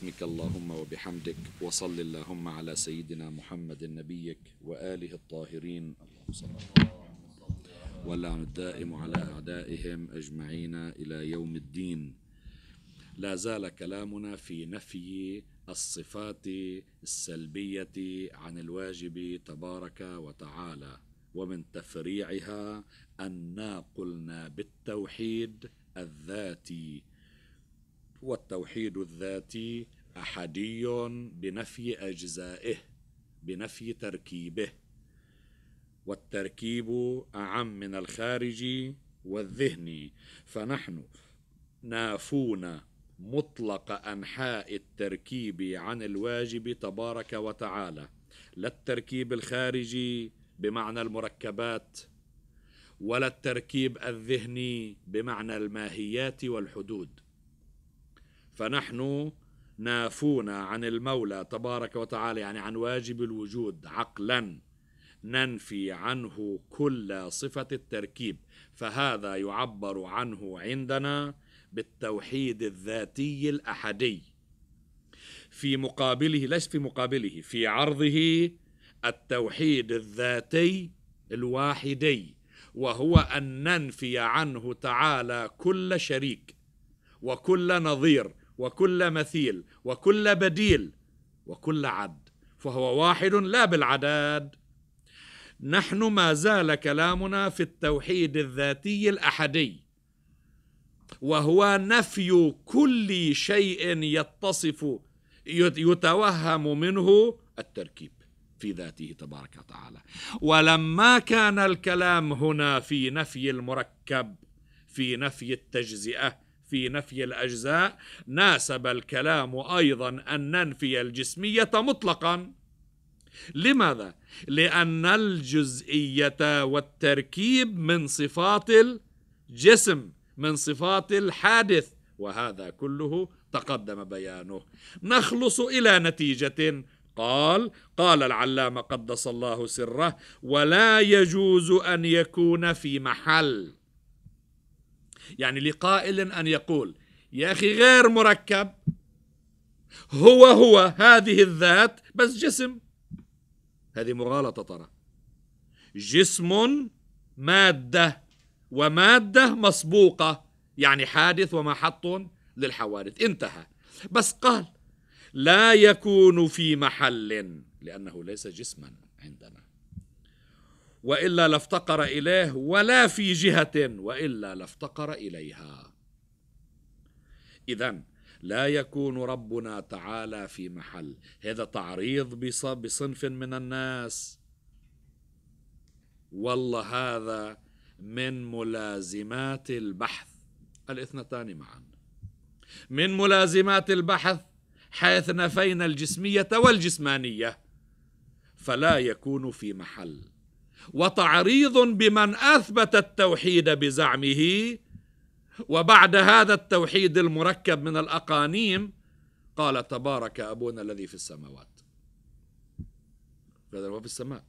باسمك اللهم وبحمدك وصل اللهم على سيدنا محمد نبيك وآله الطاهرين واللعن الدائم على أعدائهم أجمعين إلى يوم الدين لا زال كلامنا في نفي الصفات السلبية عن الواجب تبارك وتعالى ومن تفريعها أنا قلنا بالتوحيد الذاتي والتوحيد الذاتي احدي بنفي اجزائه بنفي تركيبه والتركيب اعم من الخارجي والذهني فنحن نافون مطلق انحاء التركيب عن الواجب تبارك وتعالى لا التركيب الخارجي بمعنى المركبات ولا التركيب الذهني بمعنى الماهيات والحدود فنحن نافون عن المولى تبارك وتعالى يعني عن واجب الوجود عقلا ننفي عنه كل صفة التركيب فهذا يعبر عنه عندنا بالتوحيد الذاتي الأحدي في مقابله ليس في مقابله في عرضه التوحيد الذاتي الواحدي وهو أن ننفي عنه تعالى كل شريك وكل نظير وكل مثيل وكل بديل وكل عد فهو واحد لا بالعداد نحن ما زال كلامنا في التوحيد الذاتي الاحدي وهو نفي كل شيء يتصف يتوهم منه التركيب في ذاته تبارك وتعالى ولما كان الكلام هنا في نفي المركب في نفي التجزئه في نفي الأجزاء ناسب الكلام أيضا أن ننفي الجسمية مطلقا لماذا؟ لأن الجزئية والتركيب من صفات الجسم من صفات الحادث وهذا كله تقدم بيانه نخلص إلى نتيجة قال قال العلامة قدس الله سره ولا يجوز أن يكون في محل يعني لقائل أن يقول يا أخي غير مركب هو هو هذه الذات بس جسم هذه مغالطة ترى جسم مادة ومادة مسبوقة يعني حادث ومحط للحوادث انتهى بس قال لا يكون في محل لأنه ليس جسما عندنا والا لافتقر اليه ولا في جهه والا لافتقر اليها اذا لا يكون ربنا تعالى في محل هذا تعريض بصنف من الناس والله هذا من ملازمات البحث الاثنتان معا من ملازمات البحث حيث نفينا الجسميه والجسمانيه فلا يكون في محل وتعريض بمن اثبت التوحيد بزعمه وبعد هذا التوحيد المركب من الاقانيم قال تبارك ابونا الذي في السماوات هذا هو في السماء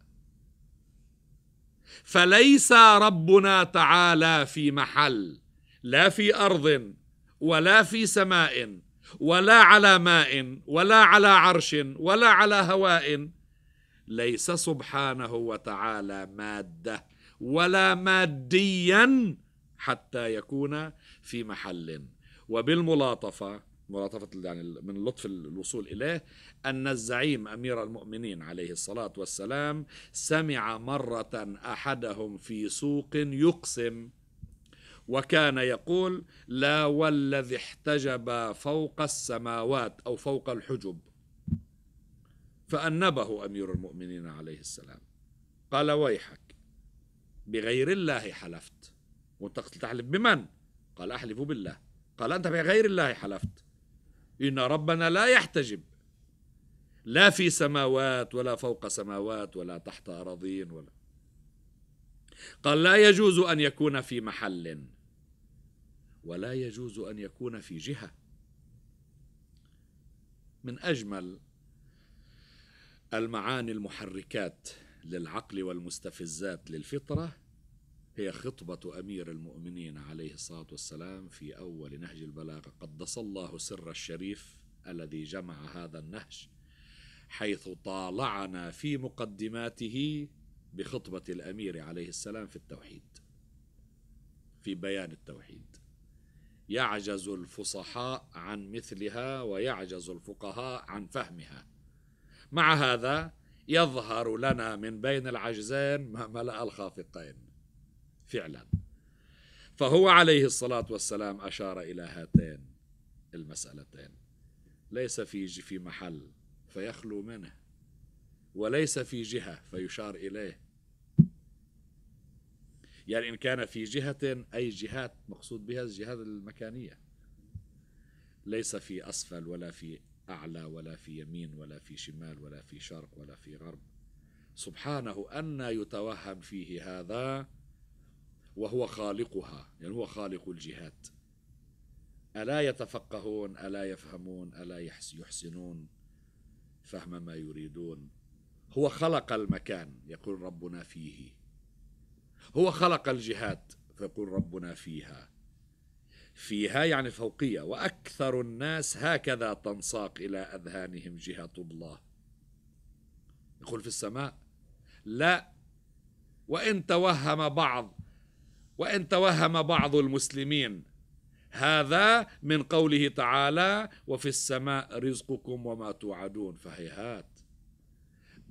فليس ربنا تعالى في محل لا في ارض ولا في سماء ولا على ماء ولا على عرش ولا على هواء ليس سبحانه وتعالى ماده ولا ماديا حتى يكون في محل وبالملاطفه ملاطفه يعني من لطف الوصول اليه ان الزعيم امير المؤمنين عليه الصلاه والسلام سمع مره احدهم في سوق يقسم وكان يقول لا والذي احتجب فوق السماوات او فوق الحجب فأنبه أمير المؤمنين عليه السلام قال ويحك بغير الله حلفت وانت تحلف بمن قال أحلف بالله قال أنت بغير الله حلفت إن ربنا لا يحتجب لا في سماوات ولا فوق سماوات ولا تحت أراضين ولا قال لا يجوز أن يكون في محل ولا يجوز أن يكون في جهة من أجمل المعاني المحركات للعقل والمستفزات للفطرة هي خطبة أمير المؤمنين عليه الصلاة والسلام في أول نهج البلاغة قدس الله سر الشريف الذي جمع هذا النهج حيث طالعنا في مقدماته بخطبة الأمير عليه السلام في التوحيد في بيان التوحيد يعجز الفصحاء عن مثلها ويعجز الفقهاء عن فهمها مع هذا يظهر لنا من بين العجزين ما ملأ الخافقين فعلا فهو عليه الصلاة والسلام أشار إلى هاتين المسألتين ليس في في محل فيخلو منه وليس في جهة فيشار إليه يعني إن كان في جهة أي جهات مقصود بها الجهات المكانية ليس في أسفل ولا في أعلى ولا في يمين ولا في شمال ولا في شرق ولا في غرب سبحانه أن يتوهم فيه هذا وهو خالقها يعني هو خالق الجهات ألا يتفقهون ألا يفهمون ألا يحسنون فهم ما يريدون هو خلق المكان يقول ربنا فيه هو خلق الجهات فيقول ربنا فيها فيها يعني فوقية وأكثر الناس هكذا تنساق إلى أذهانهم جهة الله يقول في السماء لا وإن توهم بعض وإن توهم بعض المسلمين هذا من قوله تعالى وفي السماء رزقكم وما توعدون فهيهات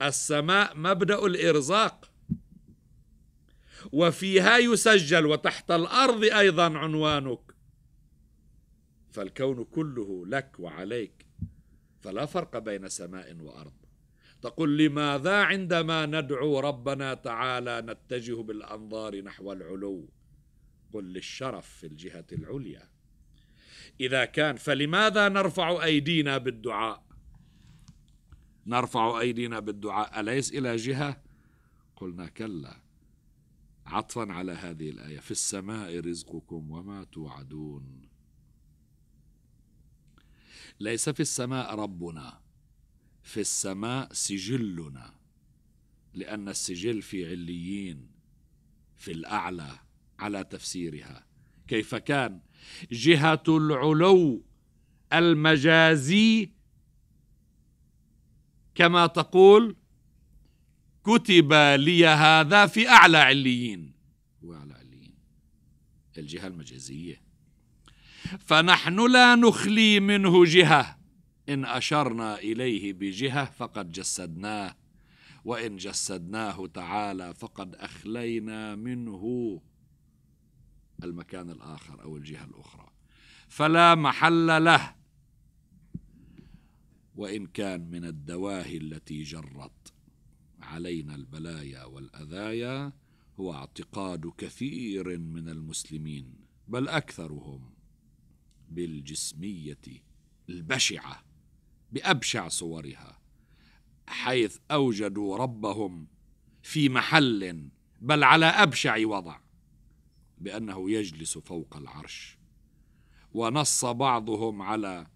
السماء مبدأ الإرزاق وفيها يسجل وتحت الأرض أيضا عنوانك فالكون كله لك وعليك فلا فرق بين سماء وارض تقول لماذا عندما ندعو ربنا تعالى نتجه بالانظار نحو العلو قل للشرف في الجهه العليا اذا كان فلماذا نرفع ايدينا بالدعاء نرفع ايدينا بالدعاء اليس الى جهه قلنا كلا عطفا على هذه الايه في السماء رزقكم وما توعدون ليس في السماء ربنا في السماء سجلنا لأن السجل في عليين في الأعلى على تفسيرها كيف كان جهة العلو المجازي كما تقول كتب لي هذا في أعلى عليين وأعلى عليين الجهة المجازية فنحن لا نخلي منه جهة إن أشرنا إليه بجهة فقد جسدناه وإن جسدناه تعالى فقد أخلينا منه المكان الآخر أو الجهة الأخرى فلا محل له وإن كان من الدواهي التي جرت علينا البلايا والأذايا هو اعتقاد كثير من المسلمين بل أكثرهم بالجسمية البشعة بأبشع صورها حيث أوجدوا ربهم في محل بل على أبشع وضع بأنه يجلس فوق العرش ونص بعضهم على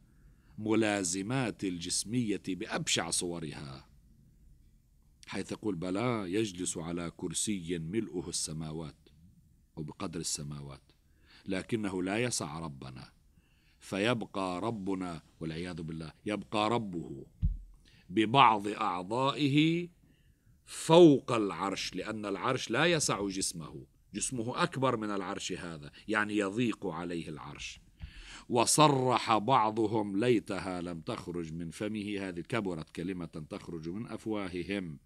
ملازمات الجسمية بأبشع صورها حيث يقول بلى يجلس على كرسي ملؤه السماوات أو بقدر السماوات لكنه لا يسع ربنا فيبقى ربنا والعياذ بالله يبقى ربه ببعض أعضائه فوق العرش لأن العرش لا يسع جسمه جسمه أكبر من العرش هذا يعني يضيق عليه العرش وصرح بعضهم ليتها لم تخرج من فمه هذه كبرت كلمة تخرج من أفواههم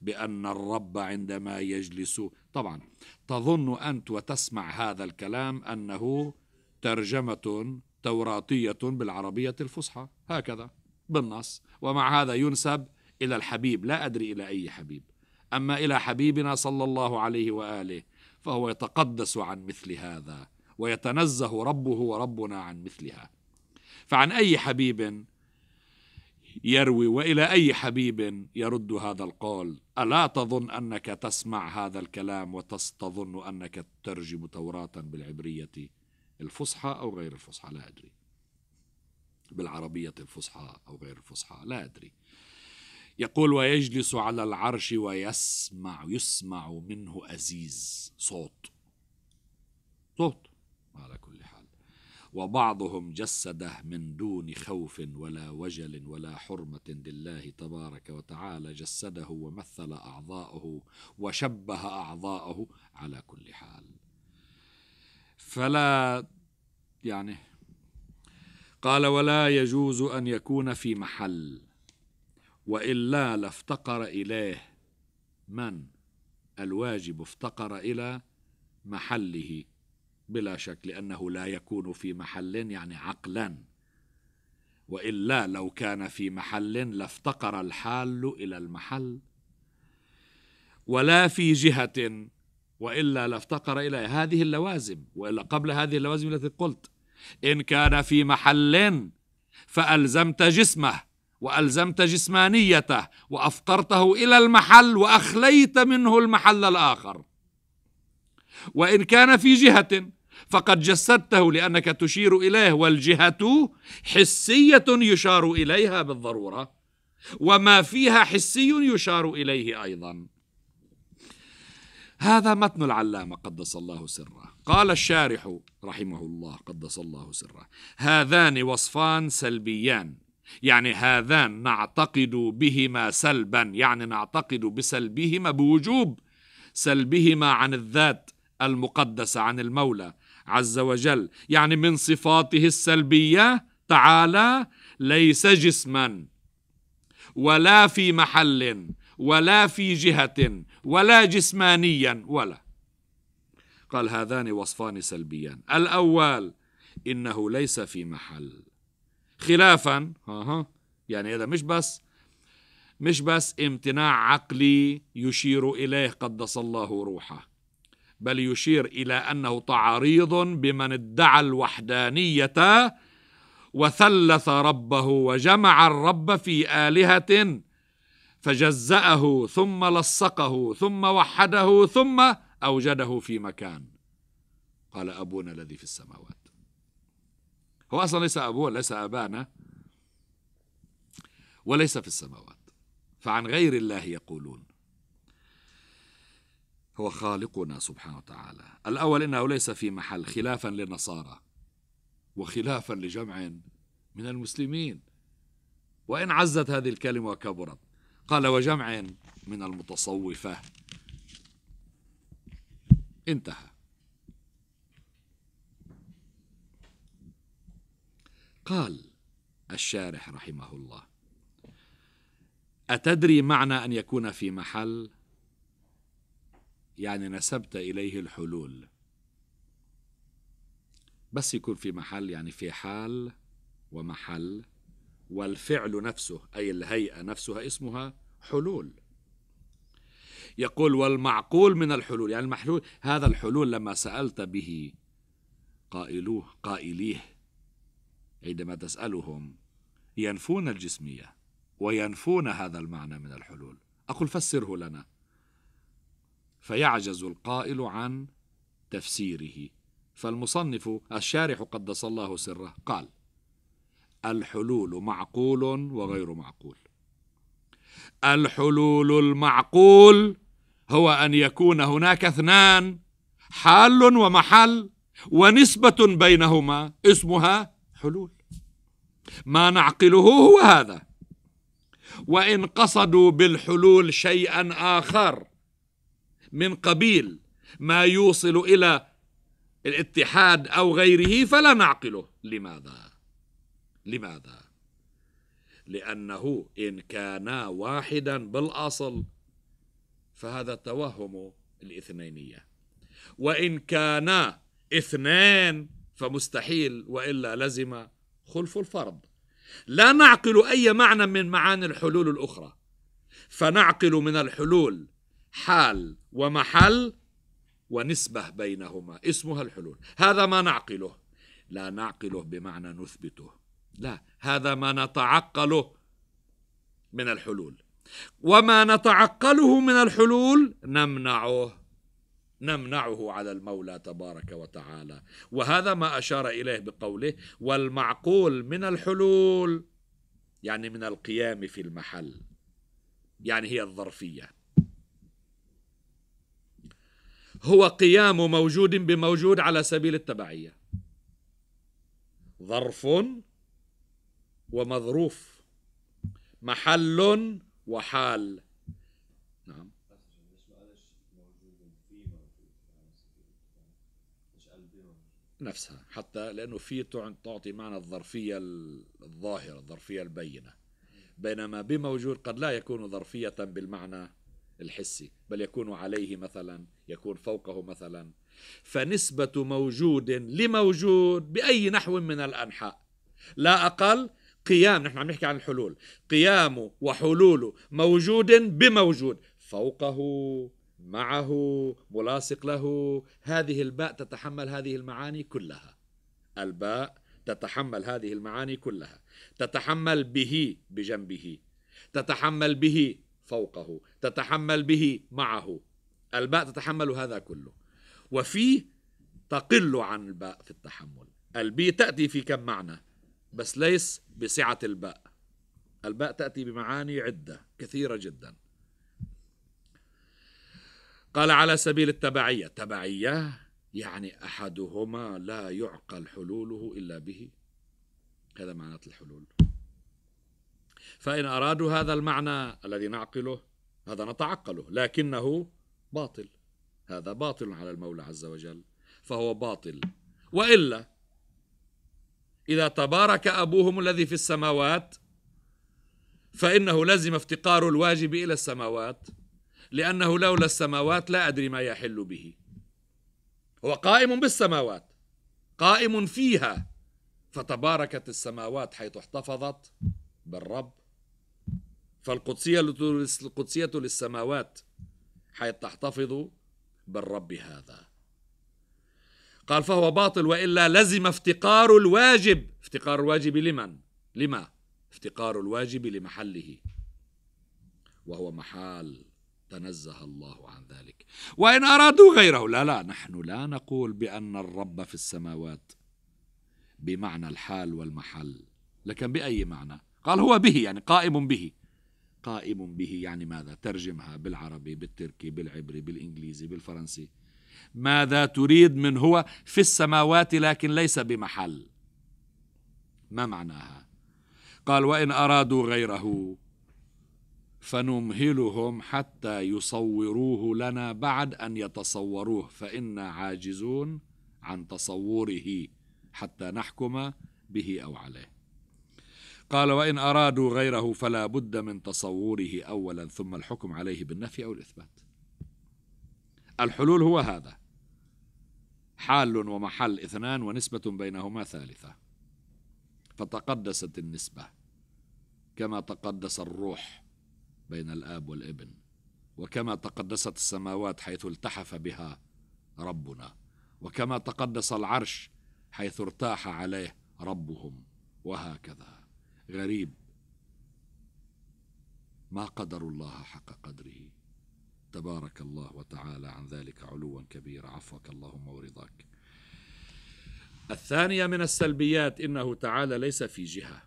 بأن الرب عندما يجلس طبعا تظن أنت وتسمع هذا الكلام أنه ترجمة توراتية بالعربية الفصحى هكذا بالنص ومع هذا ينسب إلى الحبيب لا أدري إلى أي حبيب أما إلى حبيبنا صلى الله عليه وآله فهو يتقدس عن مثل هذا ويتنزه ربه وربنا عن مثلها فعن أي حبيب يروي والى اي حبيب يرد هذا القول الا تظن انك تسمع هذا الكلام وتظن انك تترجم توراه بالعبريه الفصحى أو غير الفصحى لا أدري بالعربية الفصحى أو غير الفصحى لا أدري يقول ويجلس على العرش ويسمع يسمع منه أزيز صوت صوت على كل حال وبعضهم جسده من دون خوف ولا وجل ولا حرمة لله تبارك وتعالى جسده ومثل أعضاءه وشبه أعضاءه على كل حال فلا يعني قال ولا يجوز أن يكون في محل وإلا لافتقر إليه من الواجب افتقر إلى محله بلا شك لأنه لا يكون في محل يعني عقلا وإلا لو كان في محل لافتقر الحال إلى المحل ولا في جهة وإلا لافتقر إلى هذه اللوازم وإلا قبل هذه اللوازم التي قلت إن كان في محل فألزمت جسمه وألزمت جسمانيته وأفقرته إلى المحل وأخليت منه المحل الآخر وإن كان في جهة فقد جسدته لأنك تشير إليه والجهة حسية يشار إليها بالضرورة وما فيها حسي يشار إليه أيضاً هذا متن العلامة قدس الله سره قال الشارح رحمه الله قدس الله سره هذان وصفان سلبيان يعني هذان نعتقد بهما سلبا يعني نعتقد بسلبهما بوجوب سلبهما عن الذات المقدسة عن المولى عز وجل يعني من صفاته السلبية تعالى ليس جسما ولا في محل ولا في جهة ولا جسمانيا ولا قال هذان وصفان سلبيان الأول إنه ليس في محل خلافا آه، يعني هذا مش بس مش بس امتناع عقلي يشير إليه قدس الله روحه بل يشير إلى أنه تعريض بمن ادعى الوحدانية وثلث ربه وجمع الرب في آلهة فجزأه ثم لصقه ثم وحده ثم أوجده في مكان قال أبونا الذي في السماوات هو أصلا ليس أبوه ليس أبانا وليس في السماوات فعن غير الله يقولون هو خالقنا سبحانه وتعالى الأول إنه ليس في محل خلافا للنصارى وخلافا لجمع من المسلمين وإن عزت هذه الكلمة وكبرت قال وجمع من المتصوفة انتهى قال الشارح رحمه الله أتدري معنى أن يكون في محل يعني نسبت إليه الحلول بس يكون في محل يعني في حال ومحل والفعل نفسه أي الهيئة نفسها اسمها حلول يقول والمعقول من الحلول يعني المحلول هذا الحلول لما سألت به قائلوه قائليه عندما تسألهم ينفون الجسمية وينفون هذا المعنى من الحلول أقول فسره لنا فيعجز القائل عن تفسيره فالمصنف الشارح قدس الله سره قال الحلول معقول وغير معقول الحلول المعقول هو ان يكون هناك اثنان حال ومحل ونسبه بينهما اسمها حلول ما نعقله هو هذا وان قصدوا بالحلول شيئا اخر من قبيل ما يوصل الى الاتحاد او غيره فلا نعقله لماذا لماذا؟ لأنه إن كانا واحدا بالأصل فهذا توهم الاثنينية وإن كانا اثنان فمستحيل وإلا لزم خلف الفرض لا نعقل أي معنى من معاني الحلول الأخرى فنعقل من الحلول حال ومحل ونسبة بينهما اسمها الحلول هذا ما نعقله لا نعقله بمعنى نثبته لا هذا ما نتعقله من الحلول وما نتعقله من الحلول نمنعه نمنعه على المولى تبارك وتعالى وهذا ما اشار اليه بقوله والمعقول من الحلول يعني من القيام في المحل يعني هي الظرفيه هو قيام موجود بموجود على سبيل التبعيه ظرف ومظروف محل وحال نعم نفسها حتى لأنه في تعطي معنى الظرفية الظاهرة الظرفية البينة بينما بموجود قد لا يكون ظرفية بالمعنى الحسي بل يكون عليه مثلا يكون فوقه مثلا فنسبة موجود لموجود بأي نحو من الأنحاء لا أقل قيام نحن عم نحكي عن الحلول قيامه وحلوله موجود بموجود فوقه معه ملاصق له هذه الباء تتحمل هذه المعاني كلها الباء تتحمل هذه المعاني كلها تتحمل به بجنبه تتحمل به فوقه تتحمل به معه الباء تتحمل هذا كله وفيه تقل عن الباء في التحمل البي تأتي في كم معنى بس ليس بسعة الباء الباء تأتي بمعاني عدة كثيرة جدا قال على سبيل التبعية تبعية يعني أحدهما لا يعقل حلوله إلا به هذا معنى الحلول فإن أرادوا هذا المعنى الذي نعقله هذا نتعقله لكنه باطل هذا باطل على المولى عز وجل فهو باطل وإلا إذا تبارك أبوهم الذي في السماوات فإنه لزم افتقار الواجب إلى السماوات لأنه لولا السماوات لا أدري ما يحل به هو قائم بالسماوات قائم فيها فتباركت السماوات حيث احتفظت بالرب فالقدسية القدسية للسماوات حيث تحتفظ بالرب هذا قال فهو باطل والا لزم افتقار الواجب افتقار الواجب لمن لما افتقار الواجب لمحله وهو محال تنزه الله عن ذلك وان ارادوا غيره لا لا نحن لا نقول بان الرب في السماوات بمعنى الحال والمحل لكن باي معنى قال هو به يعني قائم به قائم به يعني ماذا ترجمها بالعربي بالتركي بالعبري بالانجليزي بالفرنسي ماذا تريد من هو في السماوات لكن ليس بمحل ما معناها قال وإن أرادوا غيره فنمهلهم حتى يصوروه لنا بعد أن يتصوروه فإنا عاجزون عن تصوره حتى نحكم به أو عليه قال وإن أرادوا غيره فلا بد من تصوره أولا ثم الحكم عليه بالنفي أو الإثبات الحلول هو هذا حال ومحل اثنان ونسبة بينهما ثالثة فتقدست النسبة كما تقدس الروح بين الآب والابن وكما تقدست السماوات حيث التحف بها ربنا وكما تقدس العرش حيث ارتاح عليه ربهم وهكذا غريب ما قدر الله حق قدره تبارك الله وتعالى عن ذلك علوا كبيرا عفوك اللهم ورضاك الثانية من السلبيات إنه تعالى ليس في جهة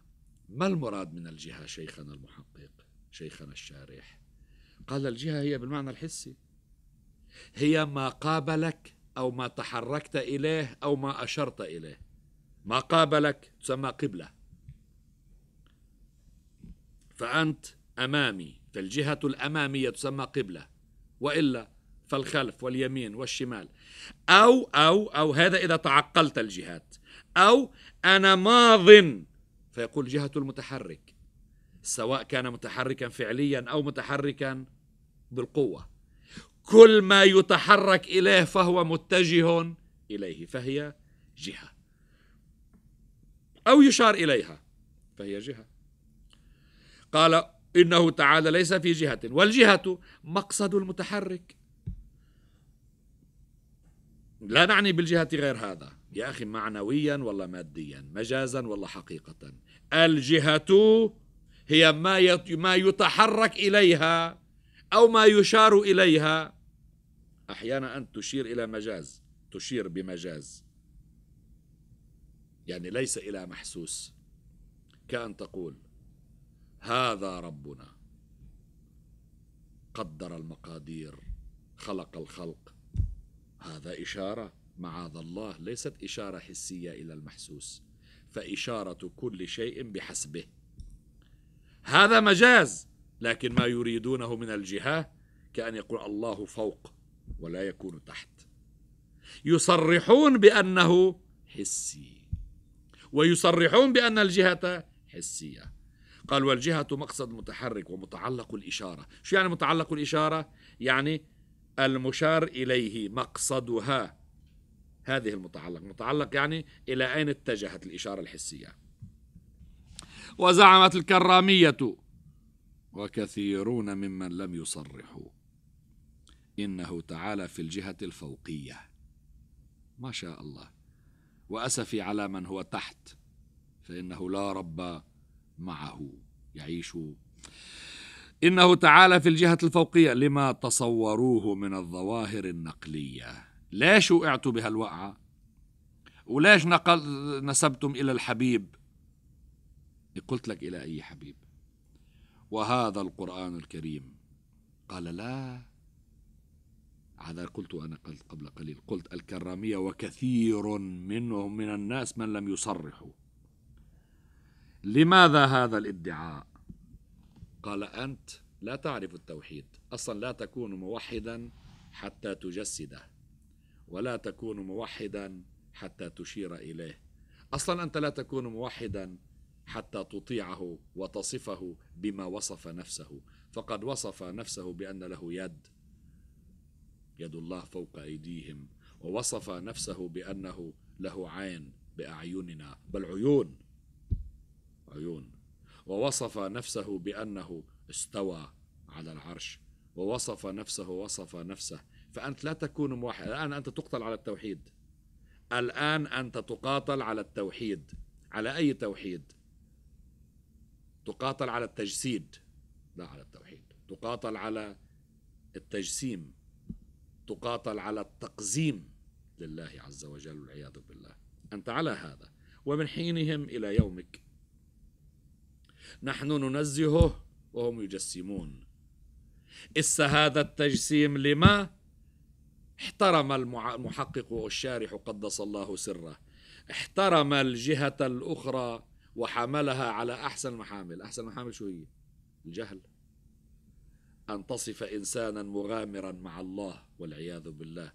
ما المراد من الجهة شيخنا المحقق شيخنا الشارح قال الجهة هي بالمعنى الحسي هي ما قابلك أو ما تحركت إليه أو ما أشرت إليه ما قابلك تسمى قبلة فأنت أمامي فالجهة الأمامية تسمى قبلة والا فالخلف واليمين والشمال او او او هذا اذا تعقلت الجهات او انا ماض فيقول جهه المتحرك سواء كان متحركا فعليا او متحركا بالقوه كل ما يتحرك اليه فهو متجه اليه فهي جهه او يشار اليها فهي جهه قال إنه تعالى ليس في جهة والجهة مقصد المتحرك لا نعني بالجهة غير هذا يا أخي معنويا ولا ماديا مجازا ولا حقيقة الجهة هي ما ما يتحرك إليها أو ما يشار إليها أحيانا أن تشير إلى مجاز تشير بمجاز يعني ليس إلى محسوس كأن تقول هذا ربنا قدر المقادير خلق الخلق هذا إشارة معاذ الله ليست إشارة حسية إلى المحسوس فإشارة كل شيء بحسبه هذا مجاز لكن ما يريدونه من الجهة كأن يقول الله فوق ولا يكون تحت يصرحون بأنه حسي ويصرحون بأن الجهة حسية قال والجهة مقصد متحرك ومتعلق الإشارة شو يعني متعلق الإشارة؟ يعني المشار إليه مقصدها هذه المتعلق متعلق يعني إلى أين اتجهت الإشارة الحسية وزعمت الكرامية وكثيرون ممن لم يصرحوا إنه تعالى في الجهة الفوقية ما شاء الله وأسفي على من هو تحت فإنه لا رب معه يعيش إنه تعالى في الجهة الفوقية لما تصوروه من الظواهر النقلية ليش وقعت بهالوقعة وليش نقل نسبتم إلى الحبيب قلت لك إلى أي حبيب وهذا القرآن الكريم قال لا هذا قلت أنا قلت قبل قليل قلت الكرامية وكثير منهم من الناس من لم يصرحوا لماذا هذا الادعاء قال أنت لا تعرف التوحيد أصلا لا تكون موحدا حتى تجسده ولا تكون موحدا حتى تشير إليه أصلا أنت لا تكون موحدا حتى تطيعه وتصفه بما وصف نفسه فقد وصف نفسه بأن له يد يد الله فوق أيديهم ووصف نفسه بأنه له عين بأعيننا بل عيون عيون ووصف نفسه بأنه استوى على العرش ووصف نفسه وصف نفسه فأنت لا تكون موحد الآن أنت تقتل على التوحيد الآن أنت تقاتل على التوحيد على أي توحيد تقاتل على التجسيد لا على التوحيد تقاتل على التجسيم تقاتل على التقزيم لله عز وجل والعياذ بالله أنت على هذا ومن حينهم إلى يومك نحن ننزهه وهم يجسمون إس هذا التجسيم لما احترم المحقق والشارح قدس الله سره احترم الجهة الأخرى وحملها على أحسن محامل أحسن محامل شو هي الجهل أن تصف إنسانا مغامرا مع الله والعياذ بالله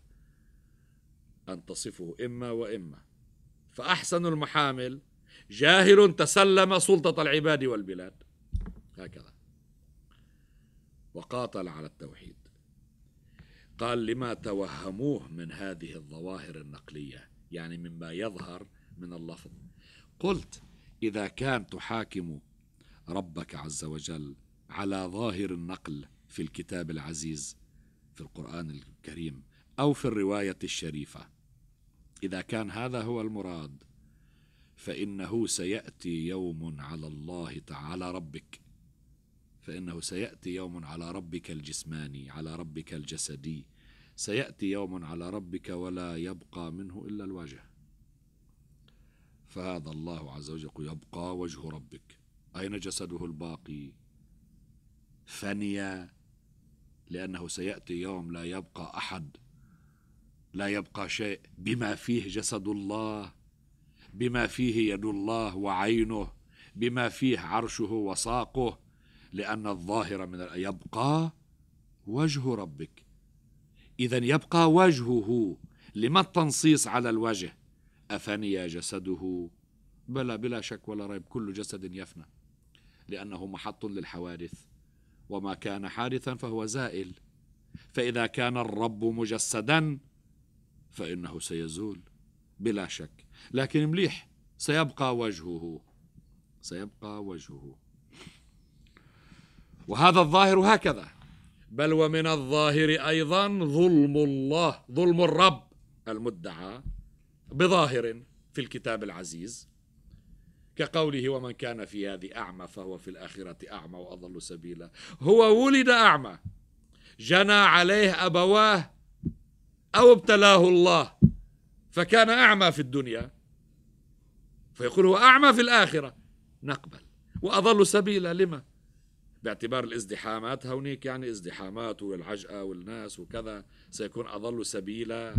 أن تصفه إما وإما فأحسن المحامل جاهل تسلم سلطة العباد والبلاد هكذا وقاتل على التوحيد قال لما توهموه من هذه الظواهر النقلية يعني مما يظهر من اللفظ قلت إذا كان تحاكم ربك عز وجل على ظاهر النقل في الكتاب العزيز في القرآن الكريم أو في الرواية الشريفة إذا كان هذا هو المراد فإنه سيأتي يوم على الله تعالى ربك فإنه سيأتي يوم على ربك الجسماني على ربك الجسدي سيأتي يوم على ربك ولا يبقى منه إلا الوجه فهذا الله عز وجل يبقى وجه ربك أين جسده الباقي فني لأنه سيأتي يوم لا يبقى أحد لا يبقى شيء بما فيه جسد الله بما فيه يد الله وعينه بما فيه عرشه وساقه لأن الظاهر من يبقى وجه ربك إذا يبقى وجهه لما التنصيص على الوجه أفني جسده بلى بلا شك ولا ريب كل جسد يفنى لأنه محط للحوادث وما كان حادثا فهو زائل فإذا كان الرب مجسدا فإنه سيزول بلا شك لكن مليح سيبقى وجهه سيبقى وجهه وهذا الظاهر هكذا بل ومن الظاهر ايضا ظلم الله ظلم الرب المدعى بظاهر في الكتاب العزيز كقوله ومن كان في هذه اعمى فهو في الاخره اعمى واضل سبيلا هو ولد اعمى جنى عليه ابواه او ابتلاه الله فكان أعمى في الدنيا فيقول هو أعمى في الآخرة نقبل وأضل سبيلا لما باعتبار الازدحامات هونيك يعني ازدحامات والعجقة والناس وكذا سيكون أضل سبيلا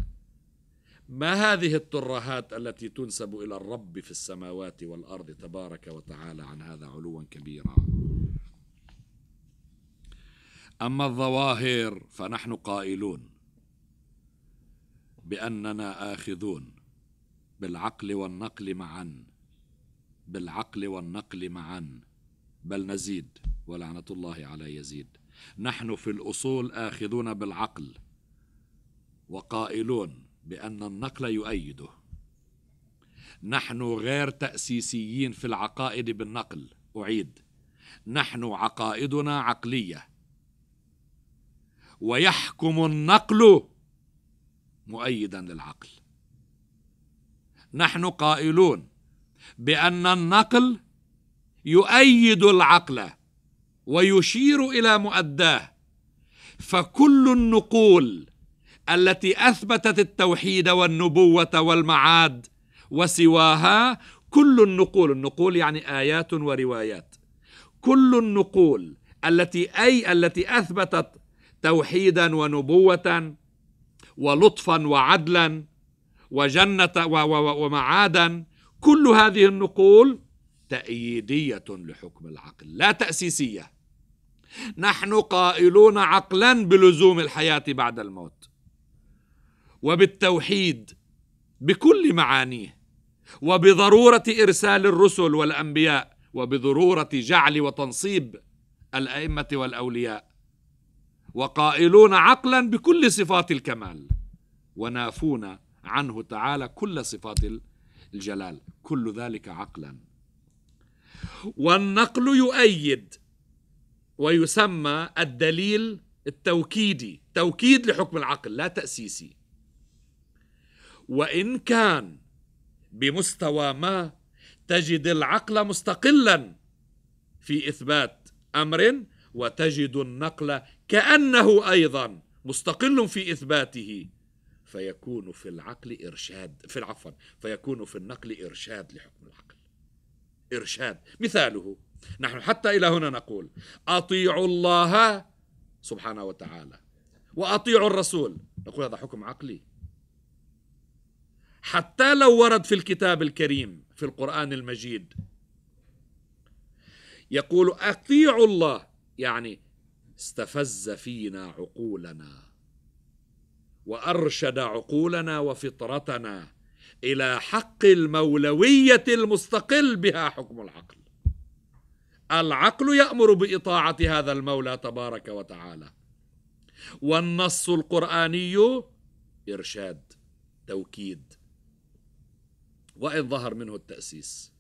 ما هذه الترهات التي تنسب إلى الرب في السماوات والأرض تبارك وتعالى عن هذا علوا كبيرا أما الظواهر فنحن قائلون بأننا آخذون بالعقل والنقل معا بالعقل والنقل معا بل نزيد ولعنة الله على يزيد نحن في الأصول آخذون بالعقل وقائلون بأن النقل يؤيده نحن غير تأسيسيين في العقائد بالنقل أعيد نحن عقائدنا عقلية ويحكم النقل مؤيدا للعقل نحن قائلون بأن النقل يؤيد العقل ويشير إلى مؤداه فكل النقول التي أثبتت التوحيد والنبوة والمعاد وسواها كل النقول النقول يعني آيات وروايات كل النقول التي أي التي أثبتت توحيدا ونبوة ولطفا وعدلا وجنة ومعادا كل هذه النقول تأييدية لحكم العقل لا تأسيسية نحن قائلون عقلا بلزوم الحياة بعد الموت وبالتوحيد بكل معانيه وبضرورة إرسال الرسل والأنبياء وبضرورة جعل وتنصيب الأئمة والأولياء وقائلون عقلا بكل صفات الكمال ونافون عنه تعالى كل صفات الجلال كل ذلك عقلا والنقل يؤيد ويسمى الدليل التوكيدي توكيد لحكم العقل لا تأسيسي وإن كان بمستوى ما تجد العقل مستقلا في إثبات أمر وتجد النقل كانه ايضا مستقل في اثباته فيكون في العقل ارشاد في العفو فيكون في النقل ارشاد لحكم العقل ارشاد مثاله نحن حتى الى هنا نقول اطيعوا الله سبحانه وتعالى واطيعوا الرسول نقول هذا حكم عقلي حتى لو ورد في الكتاب الكريم في القران المجيد يقول اطيعوا الله يعني استفز فينا عقولنا وارشد عقولنا وفطرتنا الى حق المولويه المستقل بها حكم العقل العقل يامر باطاعه هذا المولى تبارك وتعالى والنص القراني ارشاد توكيد وان ظهر منه التاسيس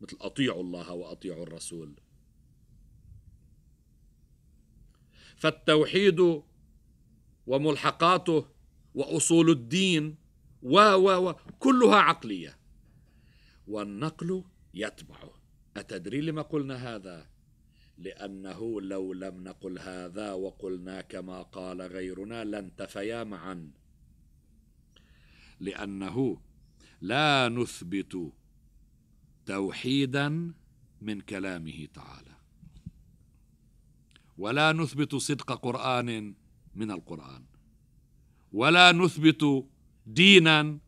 مثل اطيعوا الله واطيعوا الرسول فالتوحيد وملحقاته وأصول الدين و و و كلها عقلية والنقل يتبعه أتدري لما قلنا هذا؟ لأنه لو لم نقل هذا وقلنا كما قال غيرنا لانتفيا معا لأنه لا نثبت توحيدا من كلامه تعالى ولا نثبت صدق قرآن من القرآن ولا نثبت دينا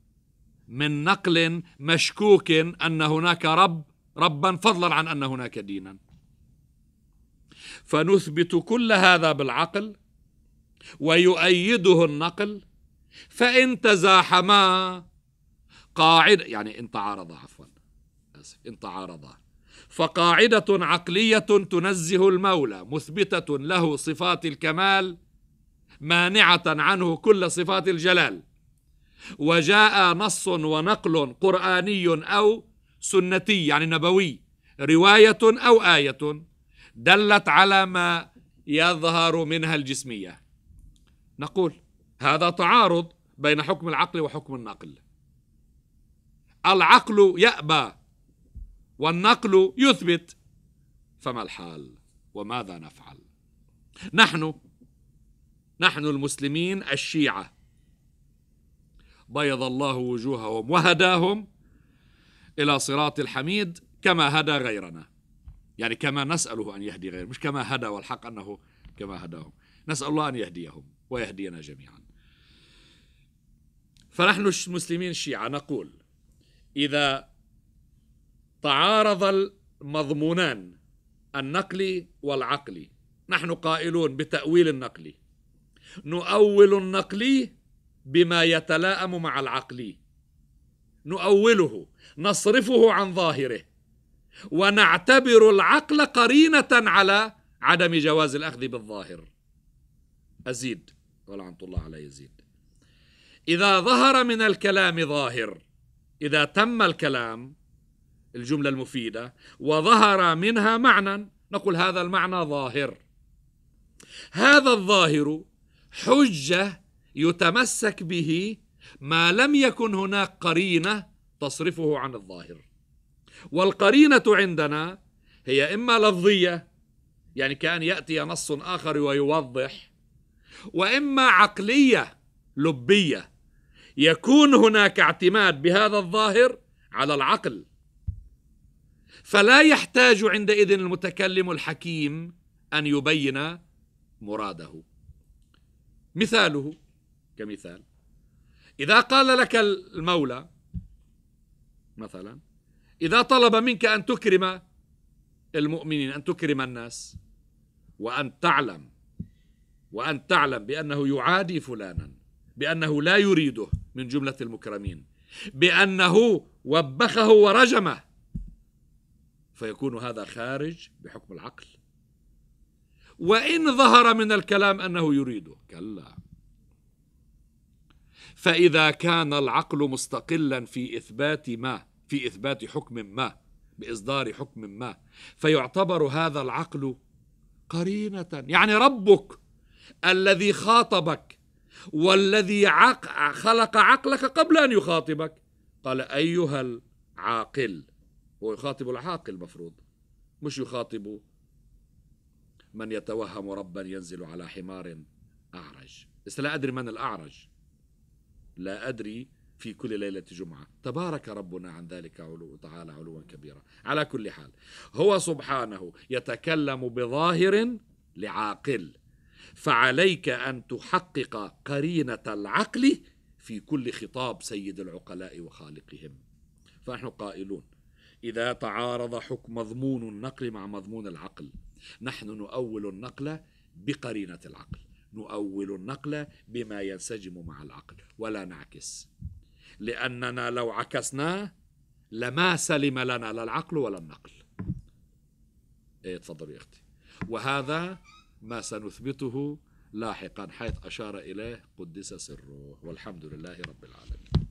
من نقل مشكوك أن هناك رب ربا فضلا عن أن هناك دينا فنثبت كل هذا بالعقل ويؤيده النقل فإن تزاحما قاعدة يعني إن تعارضا عفوا آسف إن تعارضا فقاعده عقليه تنزه المولى مثبته له صفات الكمال مانعه عنه كل صفات الجلال وجاء نص ونقل قراني او سنتي يعني نبوي روايه او ايه دلت على ما يظهر منها الجسميه نقول هذا تعارض بين حكم العقل وحكم النقل العقل يأبى والنقل يثبت فما الحال وماذا نفعل نحن نحن المسلمين الشيعه بيض الله وجوههم وهداهم الى صراط الحميد كما هدى غيرنا يعني كما نساله ان يهدي غيرنا مش كما هدى والحق انه كما هداهم نسال الله ان يهديهم ويهدينا جميعا فنحن المسلمين الشيعه نقول اذا تعارض المضمونان النقلي والعقلي نحن قائلون بتأويل النقلي نؤول النقلي بما يتلائم مع العقلي نؤوله نصرفه عن ظاهره ونعتبر العقل قرينة على عدم جواز الأخذ بالظاهر أزيد ولعنة الله على يزيد إذا ظهر من الكلام ظاهر إذا تم الكلام الجملة المفيدة وظهر منها معنى نقول هذا المعنى ظاهر هذا الظاهر حجة يتمسك به ما لم يكن هناك قرينة تصرفه عن الظاهر والقرينة عندنا هي إما لفظية يعني كأن يأتي نص آخر ويوضح وإما عقلية لبية يكون هناك اعتماد بهذا الظاهر على العقل فلا يحتاج عندئذ المتكلم الحكيم ان يبين مراده مثاله كمثال اذا قال لك المولى مثلا اذا طلب منك ان تكرم المؤمنين ان تكرم الناس وان تعلم وان تعلم بانه يعادي فلانا بانه لا يريده من جمله المكرمين بانه وبخه ورجمه فيكون هذا خارج بحكم العقل وإن ظهر من الكلام أنه يريده كلا فإذا كان العقل مستقلا في إثبات ما في إثبات حكم ما بإصدار حكم ما فيعتبر هذا العقل قرينة يعني ربك الذي خاطبك والذي عق خلق عقلك قبل أن يخاطبك قال أيها العاقل هو يخاطب العاقل المفروض مش يخاطب من يتوهم ربا ينزل على حمار أعرج بس لا أدري من الأعرج لا أدري في كل ليلة جمعة تبارك ربنا عن ذلك علو تعالى علوا كبيرا على كل حال هو سبحانه يتكلم بظاهر لعاقل فعليك أن تحقق قرينة العقل في كل خطاب سيد العقلاء وخالقهم فنحن قائلون إذا تعارض حكم مضمون النقل مع مضمون العقل نحن نؤول النقل بقرينة العقل نؤول النقل بما ينسجم مع العقل ولا نعكس لأننا لو عكسناه لما سلم لنا لا العقل ولا النقل ايه تفضل يا اختي وهذا ما سنثبته لاحقا حيث اشار اليه قدس سره والحمد لله رب العالمين